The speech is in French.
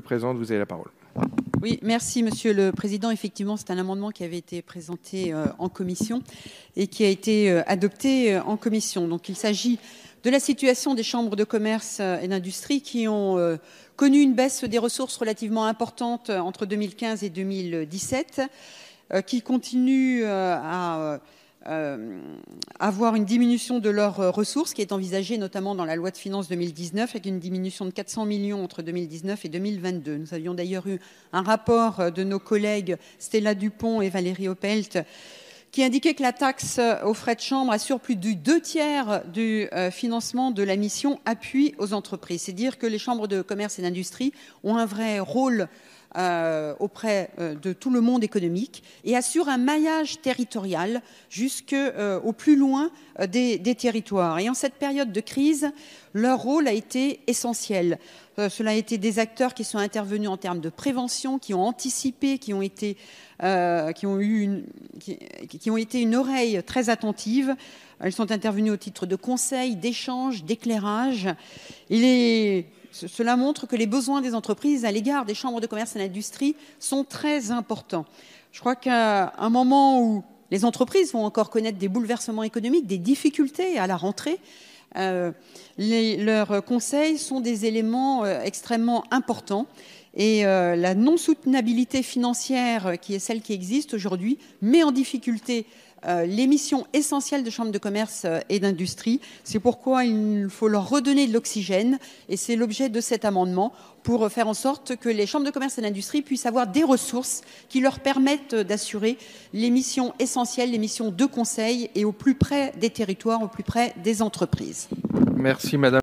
présente, vous avez la parole. Oui, merci Monsieur le Président. Effectivement, c'est un amendement qui avait été présenté euh, en commission et qui a été euh, adopté euh, en commission. Donc il s'agit de la situation des chambres de commerce et d'industrie qui ont connu une baisse des ressources relativement importante entre 2015 et 2017, qui continue à euh, avoir une diminution de leurs euh, ressources qui est envisagée notamment dans la loi de finances 2019 avec une diminution de 400 millions entre 2019 et 2022. Nous avions d'ailleurs eu un rapport euh, de nos collègues Stella Dupont et Valérie Opelt qui indiquait que la taxe aux frais de chambre assure plus du deux tiers du financement de la mission appui aux entreprises. C'est dire que les chambres de commerce et d'industrie ont un vrai rôle euh, auprès euh, de tout le monde économique et assure un maillage territorial jusqu'au euh, au plus loin des, territoires. Et en cette période de crise, leur rôle a été essentiel. cela a été des acteurs qui sont intervenus en termes de prévention, qui ont anticipé, qui ont été, qui ont eu une, qui, ont été une oreille très attentive. Ils sont intervenus au titre de conseils, d'échanges, d'éclairages. Il est cela montre que les besoins des entreprises à l'égard des chambres de commerce et l'industrie sont très importants. Je crois qu'à un moment où les entreprises vont encore connaître des bouleversements économiques, des difficultés à la rentrée, euh, leurs conseils sont des éléments euh, extrêmement importants et euh, la non-soutenabilité financière euh, qui est celle qui existe aujourd'hui met en difficulté euh, les missions essentielles de chambres de commerce et d'industrie. C'est pourquoi il faut leur redonner de l'oxygène et c'est l'objet de cet amendement pour faire en sorte que les chambres de commerce et d'industrie puissent avoir des ressources qui leur permettent d'assurer les missions essentielles, les missions de conseil et au plus près des territoires, au plus près des entreprises. Merci Madame.